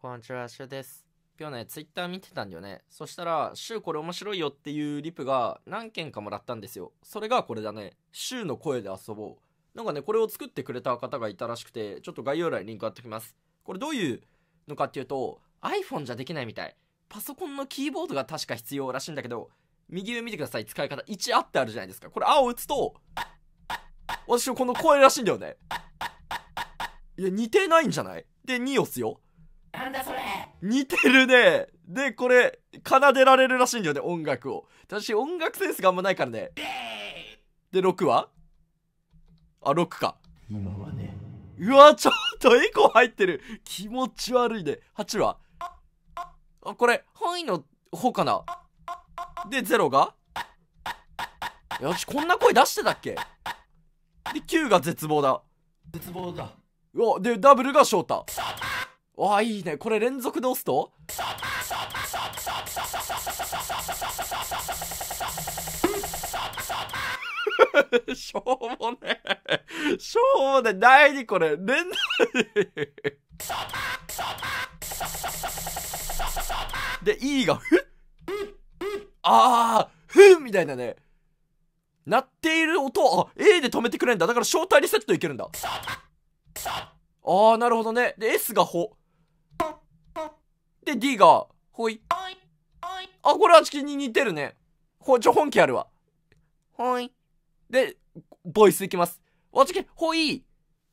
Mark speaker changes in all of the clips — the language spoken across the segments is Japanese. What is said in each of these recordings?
Speaker 1: こんにちは、シュです。今日ね、ツイッター見てたんだよね。そしたら、シュこれ面白いよっていうリプが何件かもらったんですよ。それがこれだね。シュの声で遊ぼう。なんかね、これを作ってくれた方がいたらしくて、ちょっと概要欄にリンク貼っておきます。これどういうのかっていうと、iPhone じゃできないみたい。パソコンのキーボードが確か必要らしいんだけど、右上見てください。使い方1あってあるじゃないですか。これ青打つと、私はこの声らしいんだよね。いや、似てないんじゃないで、2押すよ。なんだそれ似てるねでこれ奏でられるらしいんだよね音楽を私音楽センスがあんまないからねで6はあ6か今はねうわちょっとエコ入ってる気持ち悪いね8はあこれ範囲の方かなで0がよしこんな声出してたっけで9が絶望だ絶望だうわでダブルが翔太翔太わあ、いいね。これ連続で押すとしょうもねしょうもねないにこれ連続で E がふっああふっみたいなね鳴っている音を A で止めてくれるんだだから正体リセットいけるんだああなるほどねで S がほで、D が、ほい。あ、これはチキに似てるね。ほ、ちょ、本気あるわ。ほい。で、ボイスいきます。わちき、ほい。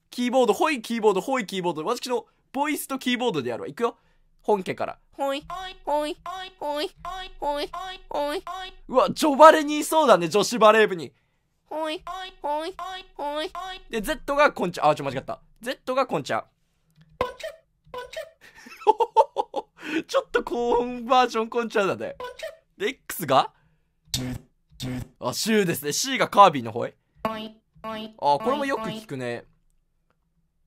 Speaker 1: キーボード、ほい、キーボード、ほい、キーボード。わちきの、ボイスとキーボードでやるわ。いくよ。本家から。ほい、ほい、ほい、ほい、ほい。うわ、ジョバレにいそうだね、女子バレー部に。ほい、ほい、ほい。で、Z がこんちゃ。あ、ちょ、間違った。Z がこんちゃ。こんちゃ、こんちほ。ちょっと高音バージョンコンチャータで。で、X があ、シューですね。C がカービィの方へ。あ、これもよく聞くね。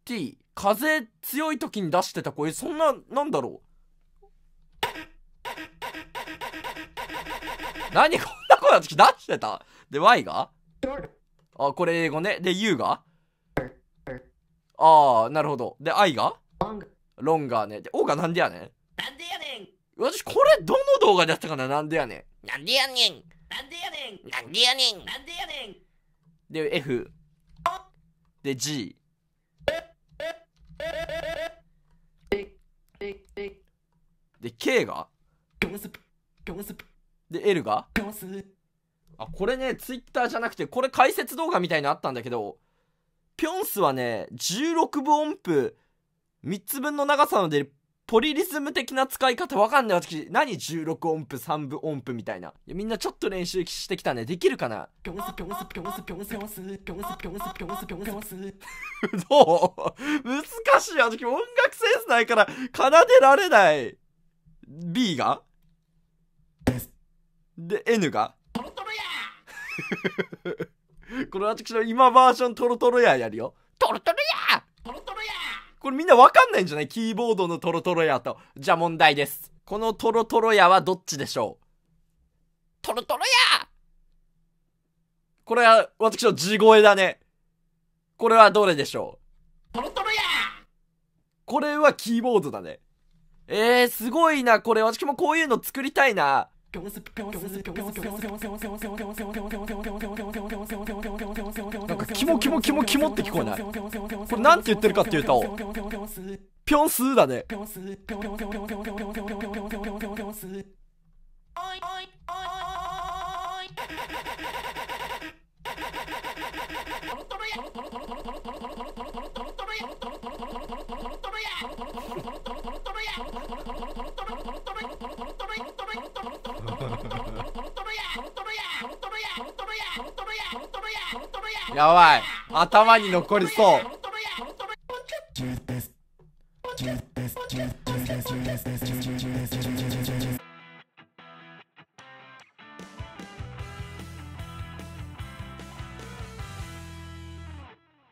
Speaker 1: T、風強い時に出してた声、そんな、なんだろう。何こんな声出してたで、Y があ、これ英語ね。で、U がああ、なるほど。で、I がロンガーね。で、O がなんでやねなんでやねん私これどの動画でやったかななんでやねんなんでやねんなんでやねんなんでやねんなんでやねんで F で G で K がで L があこれねツイッターじゃなくてこれ解説動画みたいのあったんだけどピョンスはね16分音符3つ分の長さのでポリリズム的な使い方わかんない私。何16音符、3分音符みたいな。いや、みんなちょっと練習してきたね。できるかな どう難しい。私音楽センスないから奏でられない。B がで、N がトロトロや これ私の今バージョントロトロややるよ。トロトロこれみんなわかんないんじゃないキーボードのトロトロやと。じゃあ問題です。このトロトロやはどっちでしょうトロトロやこれは私の地声だね。これはどれでしょうトロトロやこれはキーボードだね。えー、すごいな。これ私もこういうの作りたいな。なんかキモキモキモキモって聞こえないこれなんて言ってるかっていうとピョンスーだねおピョンやばい頭に残りそう